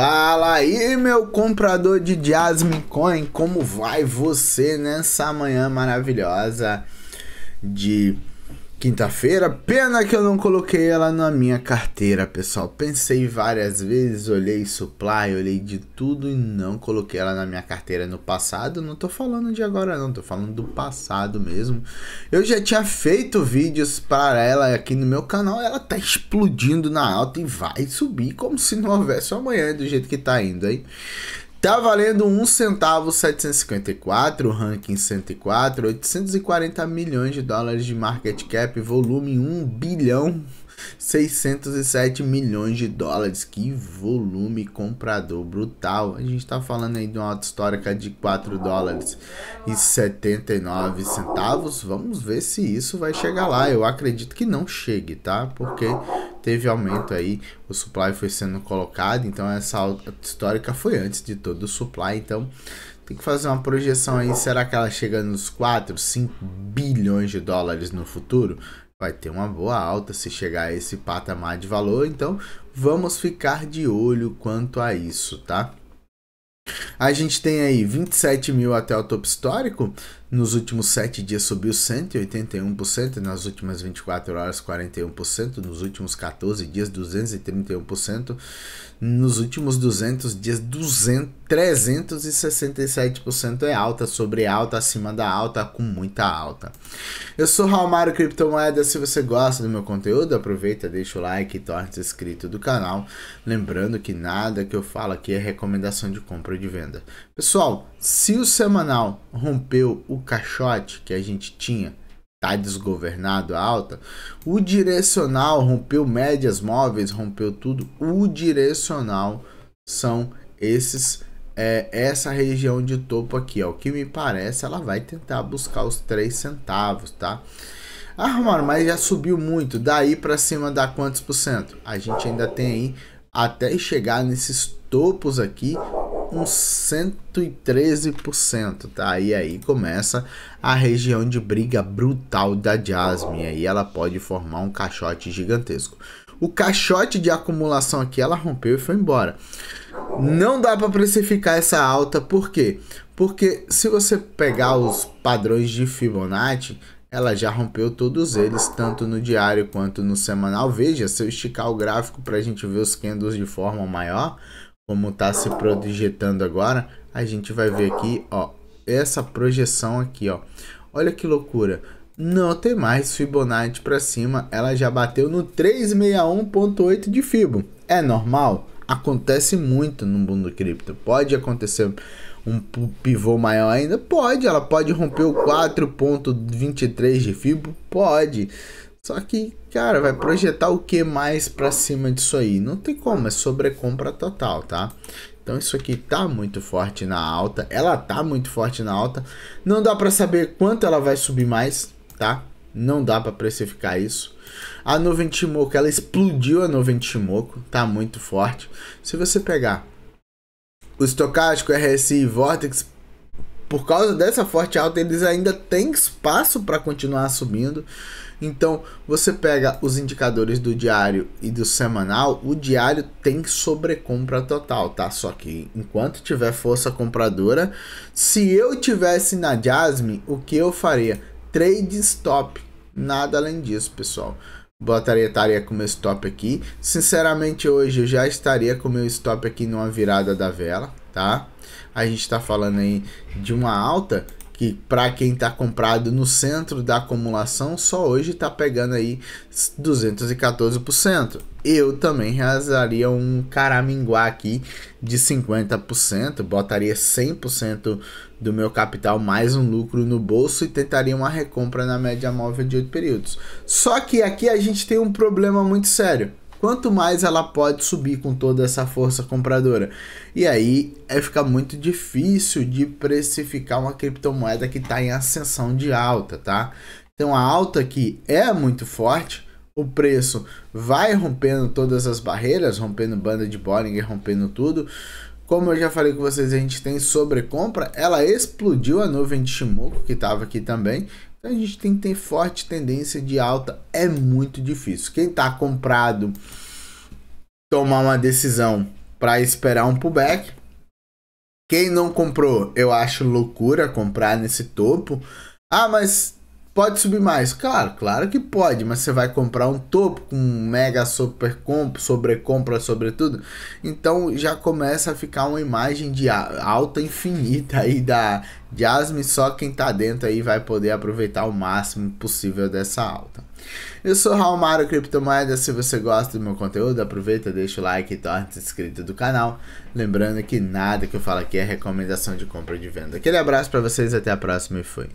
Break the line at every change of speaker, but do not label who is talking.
Fala aí, meu comprador de Jasmine Coin, como vai você nessa manhã maravilhosa de Quinta-feira, pena que eu não coloquei ela na minha carteira, pessoal. Pensei várias vezes, olhei supply, olhei de tudo e não coloquei ela na minha carteira no passado. Não tô falando de agora, não, tô falando do passado mesmo. Eu já tinha feito vídeos para ela aqui no meu canal, ela tá explodindo na alta e vai subir como se não houvesse amanhã do jeito que tá indo aí. Tá valendo 1 centavo 754, ranking 104, 840 milhões de dólares de market cap, volume 1 bilhão 607 milhões de dólares. Que volume comprador brutal. A gente está falando aí de uma alta histórica de 4 dólares e 79 centavos. Vamos ver se isso vai chegar lá. Eu acredito que não chegue, tá? Porque teve aumento aí, o supply foi sendo colocado, então essa alta histórica foi antes de todo o supply, então tem que fazer uma projeção aí, será que ela chega nos 4, 5 bilhões de dólares no futuro? vai ter uma boa alta se chegar a esse patamar de valor, então vamos ficar de olho quanto a isso, tá? A gente tem aí 27 mil até o topo histórico, nos últimos 7 dias subiu 181%, nas últimas 24 horas 41%, nos últimos 14 dias 231%, nos últimos 200 dias 200, 367%. É alta sobre alta, acima da alta, com muita alta. Eu sou Raulmário Criptomoeda. Se você gosta do meu conteúdo, aproveita, deixa o like e torne-se inscrito do canal. Lembrando que nada que eu falo aqui é recomendação de compra ou de venda. Pessoal, se o semanal rompeu o o caixote que a gente tinha tá desgovernado a alta, o direcional rompeu médias móveis, rompeu tudo. O direcional são esses é, essa região de topo aqui, ó, o que me parece, ela vai tentar buscar os três centavos, tá? Ah, mano, mas já subiu muito, daí para cima dá quantos por cento? A gente ainda tem aí até chegar nesses topos aqui uns 113%, tá? E aí começa a região de briga brutal da Jasmine, aí ela pode formar um caixote gigantesco. O caixote de acumulação aqui ela rompeu e foi embora. Não dá para precificar essa alta, por quê? Porque se você pegar os padrões de Fibonacci, ela já rompeu todos eles, tanto no diário quanto no semanal. Veja, se eu esticar o gráfico para a gente ver os candles de forma maior, como está se projetando agora, a gente vai ver aqui, ó, essa projeção aqui, ó. Olha que loucura. Não tem mais Fibonacci para cima, ela já bateu no 361.8 de Fibo. É normal? Acontece muito no mundo cripto. Pode acontecer um pivô maior ainda? Pode, ela pode romper o 4.23 de Fibo? Pode. Só que, cara, vai projetar o que mais para cima disso aí? Não tem como, é sobrecompra total, tá? Então isso aqui tá muito forte na alta, ela tá muito forte na alta. Não dá para saber quanto ela vai subir mais, tá? Não dá para precificar isso. A nuvem Timoco, ela explodiu a nuvem Timoco, tá muito forte. Se você pegar o estocástico, RSI e Vortex, por causa dessa forte alta, eles ainda têm espaço para continuar subindo. Então, você pega os indicadores do diário e do semanal, o diário tem sobrecompra total, tá? Só que enquanto tiver força compradora, se eu tivesse na Jasmine, o que eu faria? Trade stop, nada além disso, pessoal. Botaria estaria com meu stop aqui. Sinceramente, hoje eu já estaria com meu stop aqui numa virada da vela, tá? A gente tá falando aí de uma alta que para quem está comprado no centro da acumulação, só hoje está pegando aí 214%. Eu também realizaria um caraminguá aqui de 50%, botaria 100% do meu capital mais um lucro no bolso e tentaria uma recompra na média móvel de 8 períodos. Só que aqui a gente tem um problema muito sério quanto mais ela pode subir com toda essa força compradora. E aí é ficar muito difícil de precificar uma criptomoeda que está em ascensão de alta, tá? Então a alta aqui é muito forte, o preço vai rompendo todas as barreiras, rompendo banda de Bollinger, rompendo tudo. Como eu já falei com vocês, a gente tem sobrecompra. Ela explodiu a nuvem de Shimoku, que estava aqui também. Então a gente tem que ter forte tendência de alta, é muito difícil. Quem está comprado tomar uma decisão para esperar um pullback. Quem não comprou, eu acho loucura comprar nesse topo. Ah, mas Pode subir mais? Claro, claro que pode, mas você vai comprar um topo com mega super compra, sobrecompra, sobretudo. Então já começa a ficar uma imagem de alta infinita aí da Jasmine, só quem tá dentro aí vai poder aproveitar o máximo possível dessa alta. Eu sou Raul Criptomoeda. Se você gosta do meu conteúdo, aproveita, deixa o like e torna se inscrito do canal. Lembrando que nada que eu falo aqui é recomendação de compra e de venda. Aquele abraço para vocês, até a próxima e fui.